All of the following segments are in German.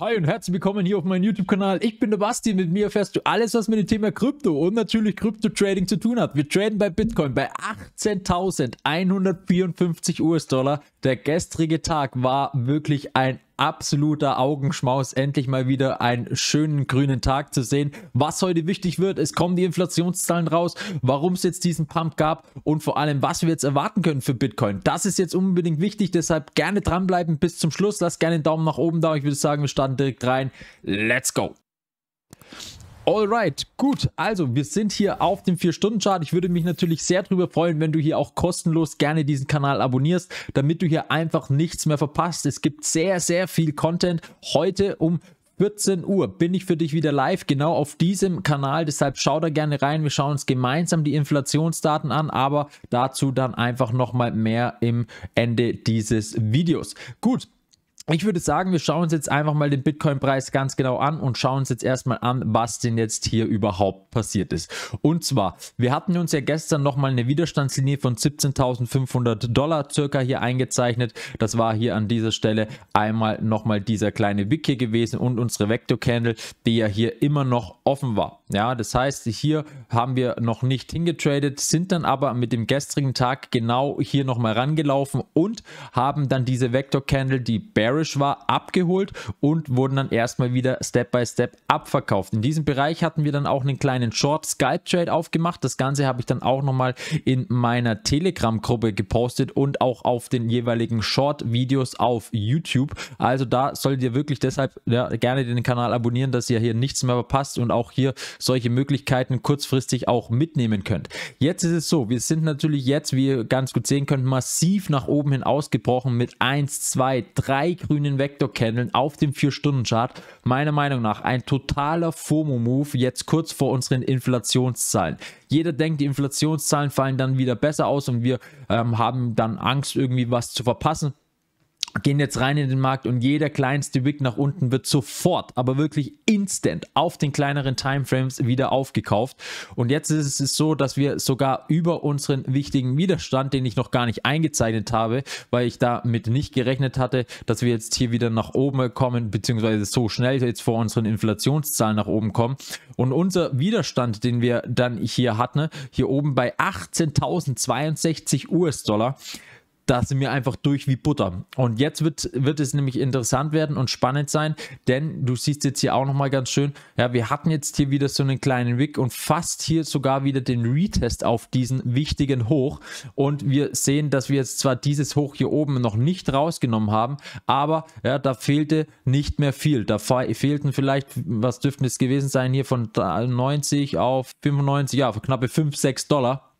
Hi und herzlich willkommen hier auf meinem YouTube-Kanal. Ich bin der Basti mit mir erfährst du alles, was mit dem Thema Krypto und natürlich Krypto-Trading zu tun hat. Wir traden bei Bitcoin bei 18.154 US-Dollar. Der gestrige Tag war wirklich ein absoluter Augenschmaus, endlich mal wieder einen schönen grünen Tag zu sehen. Was heute wichtig wird, es kommen die Inflationszahlen raus, warum es jetzt diesen Pump gab und vor allem, was wir jetzt erwarten können für Bitcoin. Das ist jetzt unbedingt wichtig, deshalb gerne dranbleiben bis zum Schluss. Lasst gerne einen Daumen nach oben da. Ich würde sagen, wir starten direkt rein. Let's go! Alright, gut. Also, wir sind hier auf dem 4-Stunden-Chart. Ich würde mich natürlich sehr drüber freuen, wenn du hier auch kostenlos gerne diesen Kanal abonnierst, damit du hier einfach nichts mehr verpasst. Es gibt sehr, sehr viel Content. Heute um 14 Uhr bin ich für dich wieder live, genau auf diesem Kanal. Deshalb schau da gerne rein. Wir schauen uns gemeinsam die Inflationsdaten an, aber dazu dann einfach nochmal mehr im Ende dieses Videos. Gut, ich würde sagen, wir schauen uns jetzt einfach mal den Bitcoin-Preis ganz genau an und schauen uns jetzt erstmal an, was denn jetzt hier überhaupt passiert ist. Und zwar, wir hatten uns ja gestern nochmal eine Widerstandslinie von 17.500 Dollar circa hier eingezeichnet. Das war hier an dieser Stelle einmal nochmal dieser kleine Wick hier gewesen und unsere Vector-Candle, die ja hier immer noch offen war. Ja, das heißt, hier haben wir noch nicht hingetradet, sind dann aber mit dem gestrigen Tag genau hier nochmal rangelaufen und haben dann diese Vector-Candle, die Bear bearish war, abgeholt und wurden dann erstmal wieder Step by Step abverkauft. In diesem Bereich hatten wir dann auch einen kleinen Short Skype Trade aufgemacht. Das Ganze habe ich dann auch nochmal in meiner Telegram-Gruppe gepostet und auch auf den jeweiligen Short-Videos auf YouTube. Also da solltet ihr wirklich deshalb ja, gerne den Kanal abonnieren, dass ihr hier nichts mehr verpasst und auch hier solche Möglichkeiten kurzfristig auch mitnehmen könnt. Jetzt ist es so, wir sind natürlich jetzt, wie ihr ganz gut sehen könnt, massiv nach oben hin ausgebrochen mit 1, 2, 3 grünen Vector Candle auf dem 4-Stunden-Chart. Meiner Meinung nach ein totaler FOMO-Move jetzt kurz vor unseren Inflationszahlen. Jeder denkt, die Inflationszahlen fallen dann wieder besser aus und wir ähm, haben dann Angst, irgendwie was zu verpassen gehen jetzt rein in den Markt und jeder kleinste Wick nach unten wird sofort, aber wirklich instant auf den kleineren Timeframes wieder aufgekauft. Und jetzt ist es so, dass wir sogar über unseren wichtigen Widerstand, den ich noch gar nicht eingezeichnet habe, weil ich damit nicht gerechnet hatte, dass wir jetzt hier wieder nach oben kommen, beziehungsweise so schnell jetzt vor unseren Inflationszahlen nach oben kommen. Und unser Widerstand, den wir dann hier hatten, hier oben bei 18.062 US-Dollar, da sind wir einfach durch wie Butter. Und jetzt wird, wird es nämlich interessant werden und spannend sein, denn du siehst jetzt hier auch nochmal ganz schön, ja, wir hatten jetzt hier wieder so einen kleinen Wick und fast hier sogar wieder den Retest auf diesen wichtigen Hoch. Und wir sehen, dass wir jetzt zwar dieses Hoch hier oben noch nicht rausgenommen haben, aber ja, da fehlte nicht mehr viel. Da fehlten vielleicht, was dürften es gewesen sein, hier von 90 auf 95, ja, knappe 5, 6 Dollar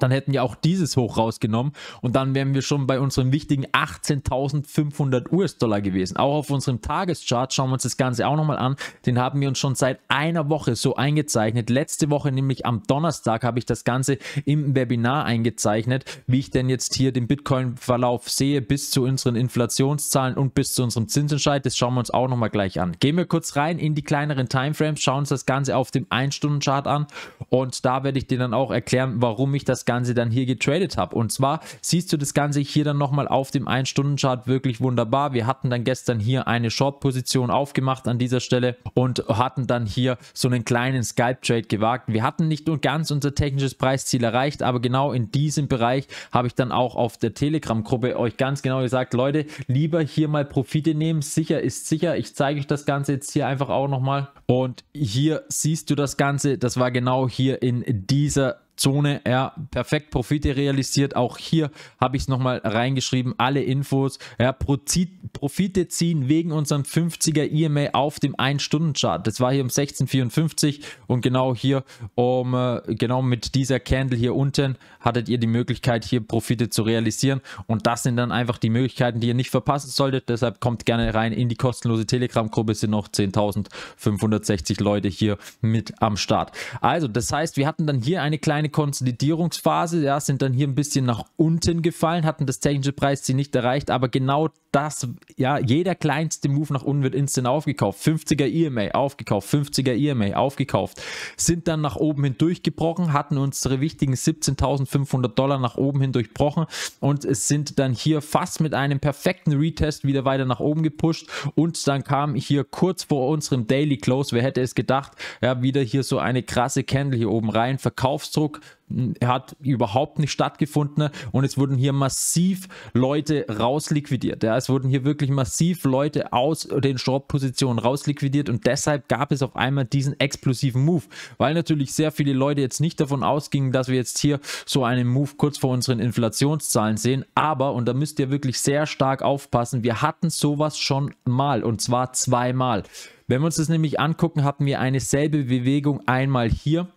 dann hätten wir auch dieses hoch rausgenommen und dann wären wir schon bei unserem wichtigen 18.500 US-Dollar gewesen. Auch auf unserem Tageschart schauen wir uns das Ganze auch nochmal an. Den haben wir uns schon seit einer Woche so eingezeichnet. Letzte Woche, nämlich am Donnerstag, habe ich das Ganze im Webinar eingezeichnet, wie ich denn jetzt hier den Bitcoin-Verlauf sehe bis zu unseren Inflationszahlen und bis zu unserem Zinsentscheid. Das schauen wir uns auch nochmal gleich an. Gehen wir kurz rein in die kleineren Timeframes, schauen uns das Ganze auf dem 1-Stunden-Chart an und da werde ich dir dann auch erklären, warum ich das das Ganze dann hier getradet habe. Und zwar siehst du das Ganze hier dann nochmal auf dem 1-Stunden-Chart wirklich wunderbar. Wir hatten dann gestern hier eine Short-Position aufgemacht an dieser Stelle und hatten dann hier so einen kleinen Skype-Trade gewagt. Wir hatten nicht nur ganz unser technisches Preisziel erreicht, aber genau in diesem Bereich habe ich dann auch auf der Telegram-Gruppe euch ganz genau gesagt, Leute, lieber hier mal Profite nehmen. Sicher ist sicher. Ich zeige euch das Ganze jetzt hier einfach auch nochmal. Und hier siehst du das Ganze. Das war genau hier in dieser Zone. Ja, perfekt Profite realisiert. Auch hier habe ich es nochmal reingeschrieben. Alle Infos. Ja, Profite ziehen wegen unserem 50er EMA auf dem 1-Stunden-Chart. Das war hier um 16,54 und genau hier, um, äh, genau mit dieser Candle hier unten, hattet ihr die Möglichkeit, hier Profite zu realisieren. Und das sind dann einfach die Möglichkeiten, die ihr nicht verpassen solltet. Deshalb kommt gerne rein in die kostenlose Telegram-Gruppe. Es sind noch 10.560 Leute hier mit am Start. Also, das heißt, wir hatten dann hier eine kleine kleine Konsolidierungsphase, ja, sind dann hier ein bisschen nach unten gefallen, hatten das technische Preisziel nicht erreicht, aber genau das, ja, jeder kleinste Move nach unten wird instant aufgekauft. 50er EMA aufgekauft, 50er EMA aufgekauft, sind dann nach oben hin durchgebrochen, hatten unsere wichtigen 17.500 Dollar nach oben hin durchbrochen und es sind dann hier fast mit einem perfekten Retest wieder weiter nach oben gepusht und dann kam hier kurz vor unserem Daily Close, wer hätte es gedacht, ja, wieder hier so eine krasse Candle hier oben rein, Verkaufsdruck Umzug hat überhaupt nicht stattgefunden und es wurden hier massiv Leute rausliquidiert. Ja. Es wurden hier wirklich massiv Leute aus den Short-Positionen rausliquidiert und deshalb gab es auf einmal diesen explosiven Move, weil natürlich sehr viele Leute jetzt nicht davon ausgingen, dass wir jetzt hier so einen Move kurz vor unseren Inflationszahlen sehen. Aber, und da müsst ihr wirklich sehr stark aufpassen, wir hatten sowas schon mal und zwar zweimal. Wenn wir uns das nämlich angucken, hatten wir eine selbe Bewegung einmal hier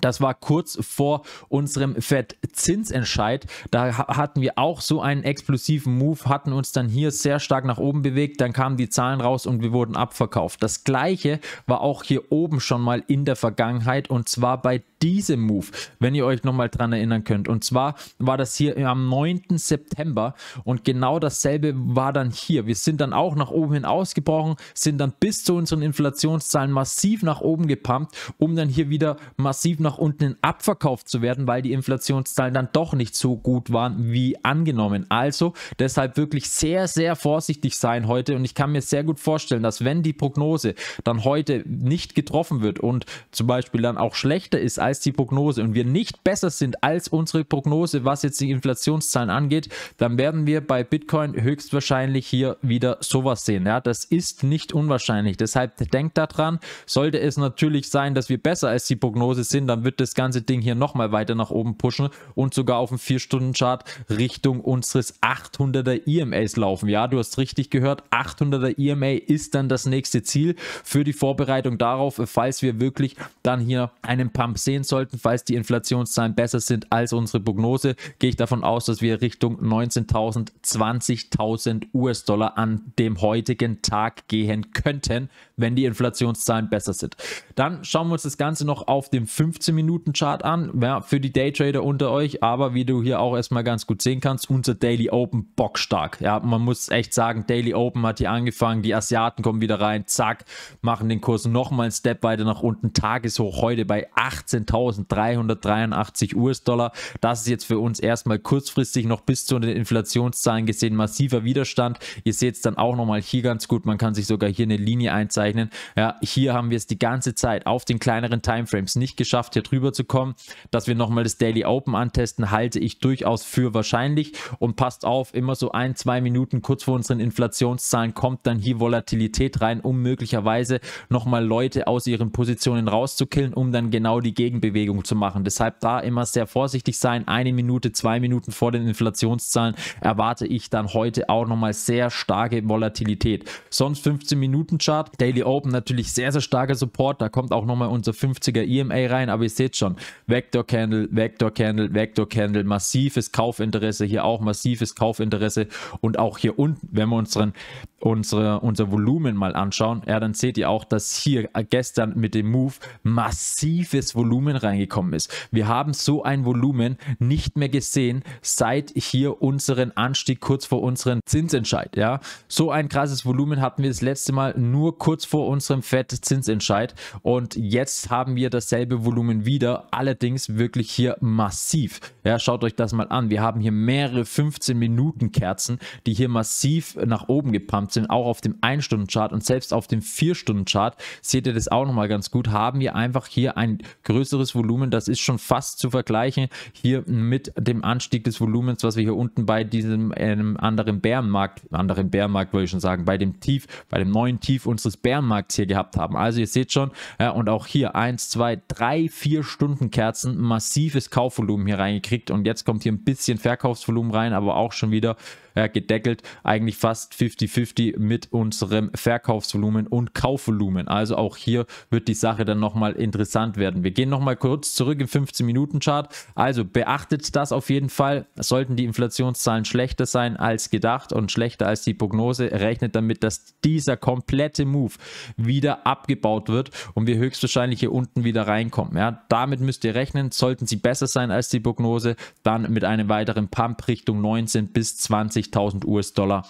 das war kurz vor unserem FED-Zinsentscheid. Da hatten wir auch so einen explosiven Move, hatten uns dann hier sehr stark nach oben bewegt, dann kamen die Zahlen raus und wir wurden abverkauft. Das gleiche war auch hier oben schon mal in der Vergangenheit und zwar bei diesem Move, wenn ihr euch nochmal dran erinnern könnt. Und zwar war das hier am 9. September und genau dasselbe war dann hier. Wir sind dann auch nach oben hin ausgebrochen, sind dann bis zu unseren Inflationszahlen massiv nach oben gepumpt, um dann hier wieder massiv nach nach unten abverkauft zu werden, weil die Inflationszahlen dann doch nicht so gut waren wie angenommen. Also deshalb wirklich sehr, sehr vorsichtig sein heute und ich kann mir sehr gut vorstellen, dass wenn die Prognose dann heute nicht getroffen wird und zum Beispiel dann auch schlechter ist als die Prognose und wir nicht besser sind als unsere Prognose, was jetzt die Inflationszahlen angeht, dann werden wir bei Bitcoin höchstwahrscheinlich hier wieder sowas sehen. Ja, das ist nicht unwahrscheinlich. Deshalb denkt daran, sollte es natürlich sein, dass wir besser als die Prognose sind, dann dann wird das ganze Ding hier nochmal weiter nach oben pushen und sogar auf dem 4-Stunden-Chart Richtung unseres 800er EMAs laufen. Ja, du hast richtig gehört, 800er EMA ist dann das nächste Ziel für die Vorbereitung darauf, falls wir wirklich dann hier einen Pump sehen sollten, falls die Inflationszahlen besser sind als unsere Prognose, gehe ich davon aus, dass wir Richtung 19.000, 20.000 US-Dollar an dem heutigen Tag gehen könnten, wenn die Inflationszahlen besser sind. Dann schauen wir uns das Ganze noch auf dem 50 15-Minuten-Chart an, ja, für die Daytrader unter euch, aber wie du hier auch erstmal ganz gut sehen kannst, unser Daily Open bockstark. Ja, man muss echt sagen, Daily Open hat hier angefangen, die Asiaten kommen wieder rein, zack, machen den Kurs nochmal einen Step weiter nach unten, Tageshoch heute bei 18.383 US-Dollar. Das ist jetzt für uns erstmal kurzfristig noch bis zu den Inflationszahlen gesehen massiver Widerstand. Ihr seht es dann auch nochmal hier ganz gut, man kann sich sogar hier eine Linie einzeichnen. Ja, hier haben wir es die ganze Zeit auf den kleineren Timeframes nicht geschafft, hier drüber zu kommen, dass wir nochmal das Daily Open antesten, halte ich durchaus für wahrscheinlich und passt auf, immer so ein, zwei Minuten kurz vor unseren Inflationszahlen kommt dann hier Volatilität rein, um möglicherweise nochmal Leute aus ihren Positionen rauszukillen, um dann genau die Gegenbewegung zu machen. Deshalb da immer sehr vorsichtig sein. Eine Minute, zwei Minuten vor den Inflationszahlen erwarte ich dann heute auch nochmal sehr starke Volatilität. Sonst 15 Minuten Chart, Daily Open natürlich sehr, sehr starker Support. Da kommt auch nochmal unser 50er EMA rein, aber ihr seht schon, Vector Candle, Vector Candle, Vector Candle, massives Kaufinteresse, hier auch massives Kaufinteresse und auch hier unten, wenn wir unseren unsere, unser Volumen mal anschauen, ja, dann seht ihr auch, dass hier gestern mit dem Move massives Volumen reingekommen ist. Wir haben so ein Volumen nicht mehr gesehen, seit hier unseren Anstieg kurz vor unserem Zinsentscheid, ja. So ein krasses Volumen hatten wir das letzte Mal nur kurz vor unserem FED-Zinsentscheid und jetzt haben wir dasselbe Volumen wieder, allerdings wirklich hier massiv. Ja, schaut euch das mal an. Wir haben hier mehrere 15 Minuten Kerzen, die hier massiv nach oben gepumpt insgesamt sind, auch auf dem 1-Stunden-Chart und selbst auf dem 4-Stunden-Chart, seht ihr das auch nochmal ganz gut, haben wir einfach hier ein größeres Volumen. Das ist schon fast zu vergleichen hier mit dem Anstieg des Volumens, was wir hier unten bei diesem ähm, anderen Bärenmarkt, anderen Bärenmarkt würde ich schon sagen, bei dem Tief, bei dem neuen Tief unseres Bärenmarkts hier gehabt haben. Also ihr seht schon, ja, und auch hier 1, 2, 3, 4 Stunden Kerzen, massives Kaufvolumen hier reingekriegt und jetzt kommt hier ein bisschen Verkaufsvolumen rein, aber auch schon wieder äh, gedeckelt, eigentlich fast 50-50 mit unserem Verkaufsvolumen und Kaufvolumen. Also auch hier wird die Sache dann nochmal interessant werden. Wir gehen nochmal kurz zurück im 15-Minuten-Chart. Also beachtet das auf jeden Fall. Sollten die Inflationszahlen schlechter sein als gedacht und schlechter als die Prognose, rechnet damit, dass dieser komplette Move wieder abgebaut wird und wir höchstwahrscheinlich hier unten wieder reinkommen. Ja, damit müsst ihr rechnen. Sollten sie besser sein als die Prognose, dann mit einem weiteren Pump Richtung 19 bis 20 50.000 US-Dollar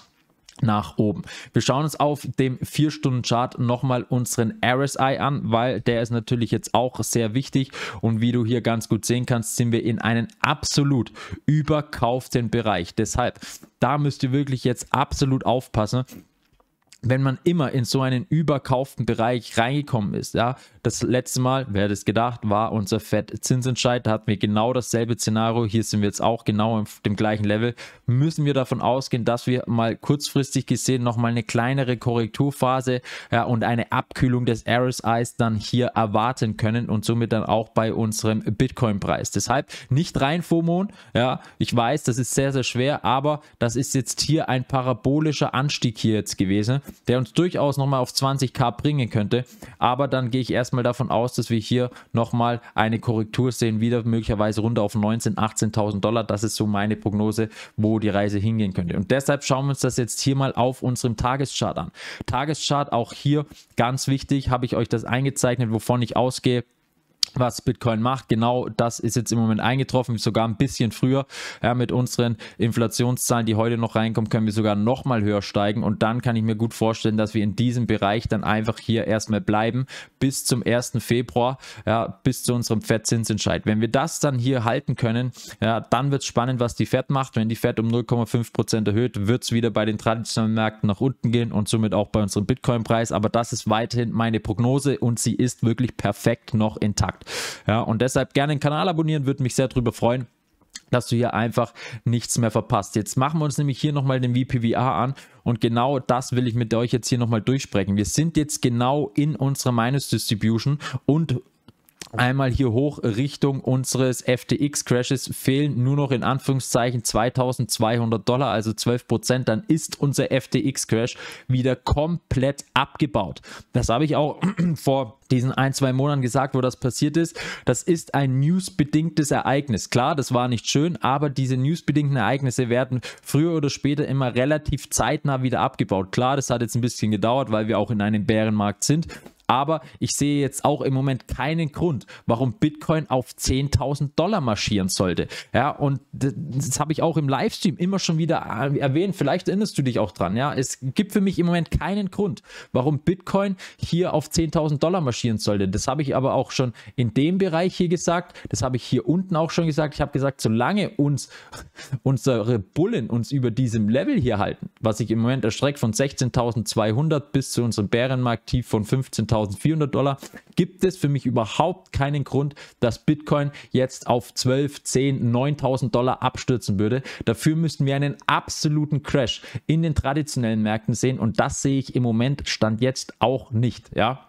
nach oben. Wir schauen uns auf dem 4-Stunden-Chart nochmal unseren RSI an, weil der ist natürlich jetzt auch sehr wichtig und wie du hier ganz gut sehen kannst, sind wir in einem absolut überkauften Bereich. Deshalb, da müsst ihr wirklich jetzt absolut aufpassen, wenn man immer in so einen überkauften Bereich reingekommen ist. Ja, das letzte Mal, wer das gedacht, war unser fett zinsentscheid Da hatten wir genau dasselbe Szenario. Hier sind wir jetzt auch genau auf dem gleichen Level. Müssen wir davon ausgehen, dass wir mal kurzfristig gesehen nochmal eine kleinere Korrekturphase ja, und eine Abkühlung des RSIs dann hier erwarten können und somit dann auch bei unserem Bitcoin-Preis. Deshalb nicht rein FOMON. Ja, ich weiß, das ist sehr, sehr schwer, aber das ist jetzt hier ein parabolischer Anstieg hier jetzt gewesen der uns durchaus nochmal auf 20k bringen könnte. Aber dann gehe ich erstmal davon aus, dass wir hier nochmal eine Korrektur sehen, wieder möglicherweise runter auf 19.000, 18.000 Dollar. Das ist so meine Prognose, wo die Reise hingehen könnte. Und deshalb schauen wir uns das jetzt hier mal auf unserem Tageschart an. Tageschart auch hier ganz wichtig, habe ich euch das eingezeichnet, wovon ich ausgehe was Bitcoin macht. Genau das ist jetzt im Moment eingetroffen, sogar ein bisschen früher. Ja, mit unseren Inflationszahlen, die heute noch reinkommen, können wir sogar nochmal höher steigen. Und dann kann ich mir gut vorstellen, dass wir in diesem Bereich dann einfach hier erstmal bleiben bis zum 1. Februar, ja, bis zu unserem FED-Zinsentscheid. Wenn wir das dann hier halten können, ja, dann wird es spannend, was die FED macht. Wenn die FED um 0,5% erhöht, wird es wieder bei den traditionellen Märkten nach unten gehen und somit auch bei unserem Bitcoin-Preis. Aber das ist weiterhin meine Prognose und sie ist wirklich perfekt noch intakt. Ja, und deshalb gerne den Kanal abonnieren, würde mich sehr darüber freuen dass du hier einfach nichts mehr verpasst. Jetzt machen wir uns nämlich hier nochmal den VPVA an und genau das will ich mit euch jetzt hier nochmal durchsprechen. Wir sind jetzt genau in unserer Minus Distribution und Einmal hier hoch Richtung unseres FTX-Crashes fehlen nur noch in Anführungszeichen 2200 Dollar, also 12 Prozent, dann ist unser FTX-Crash wieder komplett abgebaut. Das habe ich auch vor diesen ein, zwei Monaten gesagt, wo das passiert ist. Das ist ein newsbedingtes Ereignis. Klar, das war nicht schön, aber diese newsbedingten Ereignisse werden früher oder später immer relativ zeitnah wieder abgebaut. Klar, das hat jetzt ein bisschen gedauert, weil wir auch in einem Bärenmarkt sind. Aber ich sehe jetzt auch im Moment keinen Grund, warum Bitcoin auf 10.000 Dollar marschieren sollte. Ja, und das habe ich auch im Livestream immer schon wieder äh, erwähnt. Vielleicht erinnerst du dich auch dran. Ja, es gibt für mich im Moment keinen Grund, warum Bitcoin hier auf 10.000 Dollar marschieren sollte. Das habe ich aber auch schon in dem Bereich hier gesagt. Das habe ich hier unten auch schon gesagt. Ich habe gesagt, solange uns unsere Bullen uns über diesem Level hier halten, was sich im Moment erstreckt von 16.200 bis zu unserem Bärenmarkt tief von 15.000 1400 Dollar, gibt es für mich überhaupt keinen Grund, dass Bitcoin jetzt auf 12, 10, 9000 Dollar abstürzen würde. Dafür müssten wir einen absoluten Crash in den traditionellen Märkten sehen und das sehe ich im Moment stand jetzt auch nicht, ja.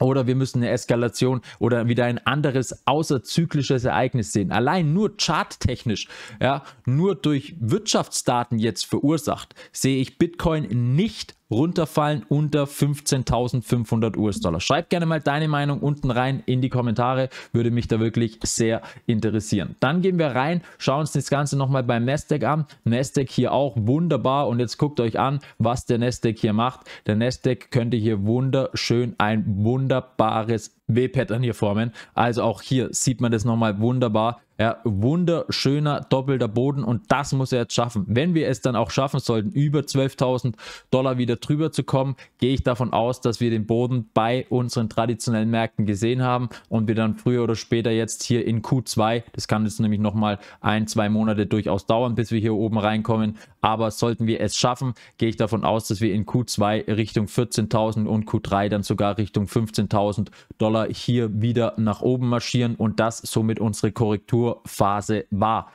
Oder wir müssen eine Eskalation oder wieder ein anderes außerzyklisches Ereignis sehen. Allein nur charttechnisch, ja, nur durch Wirtschaftsdaten jetzt verursacht, sehe ich Bitcoin nicht runterfallen unter 15.500 US-Dollar? Schreib gerne mal deine Meinung unten rein in die Kommentare, würde mich da wirklich sehr interessieren. Dann gehen wir rein, schauen uns das Ganze nochmal beim Nasdaq an. Nasdaq hier auch wunderbar und jetzt guckt euch an, was der Nasdaq hier macht. Der Nasdaq könnte hier wunderschön ein wunderbares W-Pattern hier formen. Also auch hier sieht man das nochmal wunderbar. Ja, wunderschöner doppelter Boden und das muss er jetzt schaffen. Wenn wir es dann auch schaffen sollten, über 12.000 Dollar wieder drüber zu kommen, gehe ich davon aus, dass wir den Boden bei unseren traditionellen Märkten gesehen haben und wir dann früher oder später jetzt hier in Q2, das kann jetzt nämlich nochmal ein, zwei Monate durchaus dauern, bis wir hier oben reinkommen, aber sollten wir es schaffen, gehe ich davon aus, dass wir in Q2 Richtung 14.000 und Q3 dann sogar Richtung 15.000 Dollar Dollar hier wieder nach oben marschieren und das somit unsere Korrekturphase war.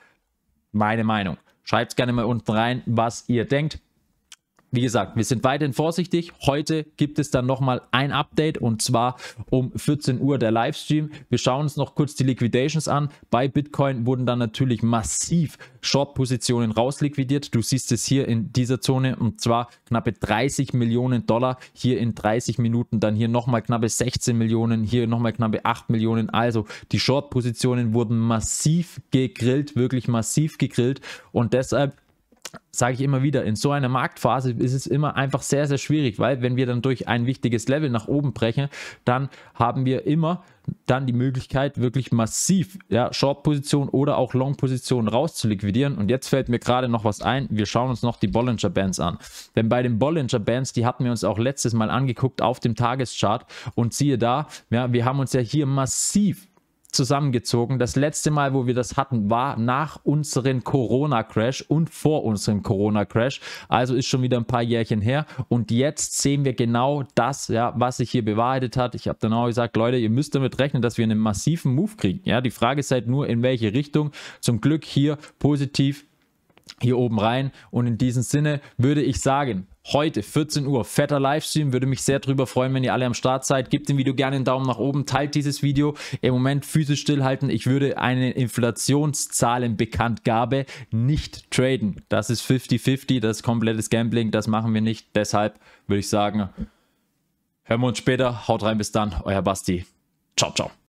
Meine Meinung. Schreibt gerne mal unten rein, was ihr denkt. Wie gesagt, wir sind weiterhin vorsichtig. Heute gibt es dann nochmal ein Update und zwar um 14 Uhr der Livestream. Wir schauen uns noch kurz die Liquidations an. Bei Bitcoin wurden dann natürlich massiv Short-Positionen rausliquidiert. Du siehst es hier in dieser Zone und zwar knappe 30 Millionen Dollar. Hier in 30 Minuten, dann hier nochmal knappe 16 Millionen, hier nochmal knappe 8 Millionen. Also die Short-Positionen wurden massiv gegrillt, wirklich massiv gegrillt und deshalb sage ich immer wieder, in so einer Marktphase ist es immer einfach sehr, sehr schwierig, weil wenn wir dann durch ein wichtiges Level nach oben brechen, dann haben wir immer dann die Möglichkeit, wirklich massiv ja, Short-Position oder auch Long-Position rauszuliquidieren. Und jetzt fällt mir gerade noch was ein. Wir schauen uns noch die Bollinger Bands an. Denn bei den Bollinger Bands, die hatten wir uns auch letztes Mal angeguckt auf dem Tageschart. Und siehe da, ja, wir haben uns ja hier massiv zusammengezogen. Das letzte Mal, wo wir das hatten, war nach unserem Corona-Crash und vor unserem Corona-Crash. Also ist schon wieder ein paar Jährchen her. Und jetzt sehen wir genau das, ja, was sich hier bewahrheitet hat. Ich habe dann auch gesagt, Leute, ihr müsst damit rechnen, dass wir einen massiven Move kriegen. Ja, die Frage ist halt nur, in welche Richtung. Zum Glück hier positiv hier oben rein. Und in diesem Sinne würde ich sagen, Heute, 14 Uhr, fetter Livestream. Würde mich sehr drüber freuen, wenn ihr alle am Start seid. Gebt dem Video gerne einen Daumen nach oben, teilt dieses Video. Im Moment Füße stillhalten. Ich würde eine Inflationszahlenbekanntgabe nicht traden. Das ist 50-50, das ist komplettes Gambling, das machen wir nicht. Deshalb würde ich sagen, hören wir uns später. Haut rein, bis dann. Euer Basti. Ciao, ciao.